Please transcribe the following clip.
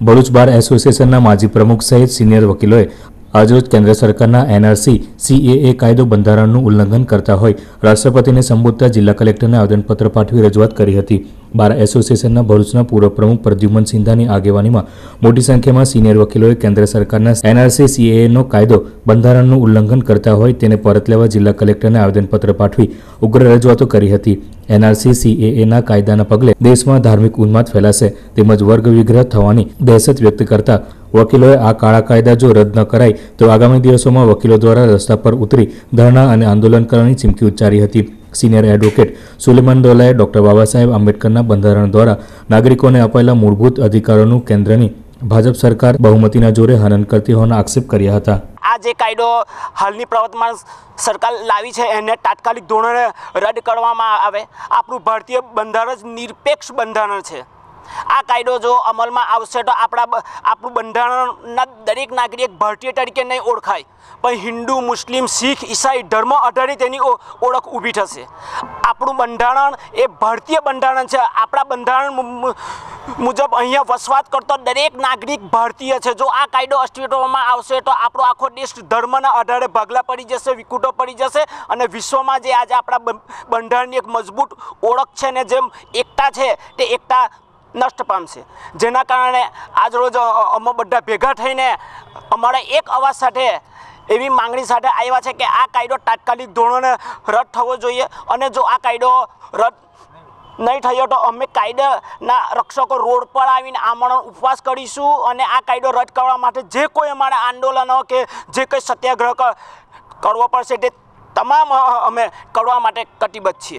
ભરૂચ બાર એસોસિએશનના માજી પ્રમુખ સહિત સિનિયર વકીલોએ આજરોજ કેન્દ્ર સરકારના એનઆરસી સીએએ કાયદો બંધારણનું ઉલ્લંઘન કરતા હોય રાષ્ટ્રપતિને સંબોધતા જિલ્લા કલેક્ટરને આવેદનપત્ર પાઠવી રજૂઆત કરી હતી બાર એસોસિએશનના ભરૂચના પૂર્વ પ્રમુખ પ્રદ્યુમન સિંધાની આગેવાનીમાં મોટી સંખ્યામાં સિનિયર વકીલોએ કેન્દ્ર સરકારના એનઆરસી સીએએનો કાયદો બંધારણનું ઉલ્લંઘન કરતા હોય તેને પરત લેવા જિલ્લા કલેક્ટરને આવેદનપત્ર પાઠવી ઉગ્ર રજૂઆતો કરી હતી એનઆરસી સીએએના કાયદાના પગલે દેશમાં ધાર્મિક ઉન્માદ ફેલાશે તેમજ વર્ગ વિગ્રહ થવાની દહેશત વ્યક્ત કરતા વકીલોએ આ કાળા કાયદા જો રદ ન કરાય તો આગામી દિવસોમાં વકીલો દ્વારા રસ્તા પર ઉતરી ધરણા અને આંદોલન કરવાની ચીમકી ઉચ્ચારી હતી સિનિયર એડવોકેટ સુલેમાન દોલાએ ડોક્ટર બાબા સાહેબ આંબેડકરના બંધારણ દ્વારા નાગરિકોને અપાયેલા મૂળભૂત અધિકારોનું કેન્દ્રની ભાજપ સરકાર બહુમતીના જોરે હનન કરતી હોવાના આક્ષેપ કર્યા હતા આ જે કાયદો હાલની પ્રવર્તમાન સરકાર લાવી છે એને તાત્કાલિક ધોરણે રદ કરવામાં આવે આપણું ભારતીય બંધારણ જ નિરપેક્ષ બંધારણ છે આ કાયદો જો અમલમાં આવશે તો આપણા આપણું બંધારણના દરેક નાગરિક ભારતીય તરીકે નહીં ઓળખાય પણ હિન્દુ મુસ્લિમ શીખ ઈસાઈ ધર્મ આધારિત એની ઓળખ ઊભી થશે આપણું બંધારણ એ ભારતીય બંધારણ છે આપણા બંધારણ મુજબ અહીંયા વસવાત કરતો દરેક નાગરિક ભારતીય છે જો આ કાયદો અસ્તિત્વમાં આવશે તો આપણો આખો દેશ ધર્મના આધારે ભાગલા પડી જશે વિકૂટો પડી જશે અને વિશ્વમાં જે આજે આપણા બંધારણની એક મજબૂત ઓળખ છે ને જેમ એકતા છે તે એકતા નષ્ટ પામશે જેના કારણે આજ રોજ અમે બધા ભેગા થઈને અમારા એક અવાજ સાથે એવી માંગણી સાથે આવ્યા છે કે આ કાયદો તાત્કાલિક ધોરણે રદ થવો જોઈએ અને જો આ કાયદો રદ નહીં થયો તો અમે કાયદાના રક્ષકો રોડ પર આવીને આમરણ ઉપવાસ કરીશું અને આ કાયદો રદ કરવા માટે જે કોઈ અમારા આંદોલનો કે જે કંઈ સત્યાગ્રહ કરવો પડશે તે તમામ અમે કરવા માટે કટિબદ્ધ છીએ